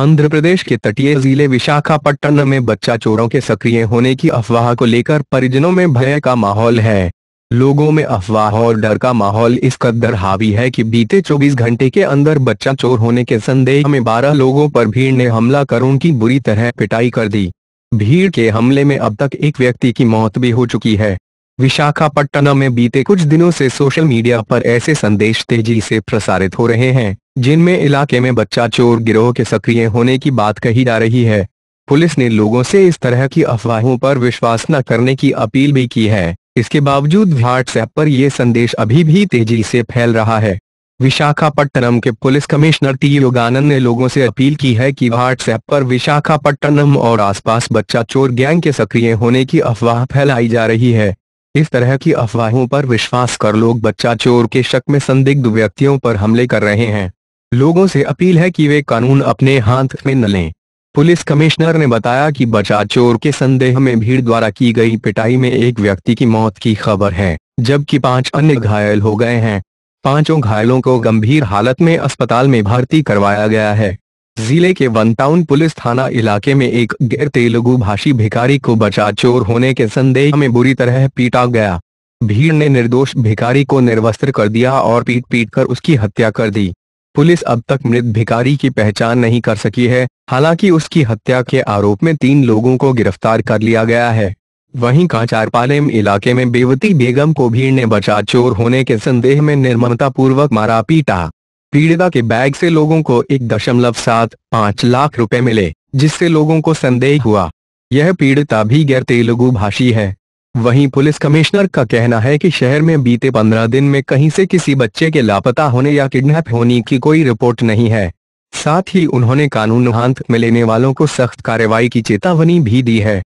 आंध्र प्रदेश के तटीय जिले विशाखापट्टनम में बच्चा चोरों के सक्रिय होने की अफवाह को लेकर परिजनों में भय का माहौल है लोगों में अफवाह और डर का माहौल इस कदर हावी है कि बीते 24 घंटे के अंदर बच्चा चोर होने के संदेह में 12 लोगों पर भीड़ ने हमला कर उनकी बुरी तरह पिटाई कर दी भीड़ के हमले में अब तक एक व्यक्ति की मौत भी हो चुकी है विशाखापट्टनम में बीते कुछ दिनों से सोशल मीडिया पर ऐसे संदेश तेजी से प्रसारित हो रहे हैं जिनमें इलाके में बच्चा चोर गिरोह के सक्रिय होने की बात कही जा रही है पुलिस ने लोगों से इस तरह की अफवाहों पर विश्वास न करने की अपील भी की है इसके बावजूद व्हाट्सएप पर यह संदेश अभी भी तेजी से फैल रहा है विशाखापट्टनम के पुलिस कमिश्नर टी योगानंद ने लोगों से अपील की है कि व्हाट्सएप पर विशाखापट्टनम और आसपास बच्चा चोर गैंग के सक्रिय होने की अफवाह फैलाई जा रही है इस तरह की अफवाहों पर विश्वास कर लोग बच्चा चोर के शक में संदिग्ध व्यक्तियों पर हमले कर रहे हैं लोगों से अपील है कि वे कानून अपने हाथ में न लें पुलिस कमिश्नर ने बताया कि बचा चोर के संदेह में भीड़ द्वारा की गई पिटाई में एक व्यक्ति की मौत की खबर है जबकि पांच अन्य घायल हो गए हैं पांचों घायलों को गंभीर हालत में अस्पताल में भर्ती करवाया गया है जिले के वन टाउन पुलिस थाना इलाके में एक गैर तेलुगु भाषी भिखारी को बचा चोर होने के संदेह में बुरी तरह पीटा गया भीड़ ने निर्दोष भिखारी को निर्वस्त्र कर दिया और पीट पीट कर उसकी हत्या कर दी पुलिस अब तक मृत भिकारी की पहचान नहीं कर सकी है हालांकि उसकी हत्या के आरोप में तीन लोगों को गिरफ्तार कर लिया गया है वहीं काचारपालेम इलाके में बेवती बेगम को भीड़ ने बचा चोर होने के संदेह में पूर्वक मारा पीटा पीड़िता के बैग से लोगों को एक दशमलव सात पाँच लाख रुपए मिले जिससे लोगों को संदेह हुआ यह पीड़िता भी गैर तेलुगु भाषी है वहीं पुलिस कमिश्नर का कहना है कि शहर में बीते 15 दिन में कहीं से किसी बच्चे के लापता होने या किडनैप होने की कोई रिपोर्ट नहीं है साथ ही उन्होंने कानून में लेने वालों को सख्त कार्रवाई की चेतावनी भी दी है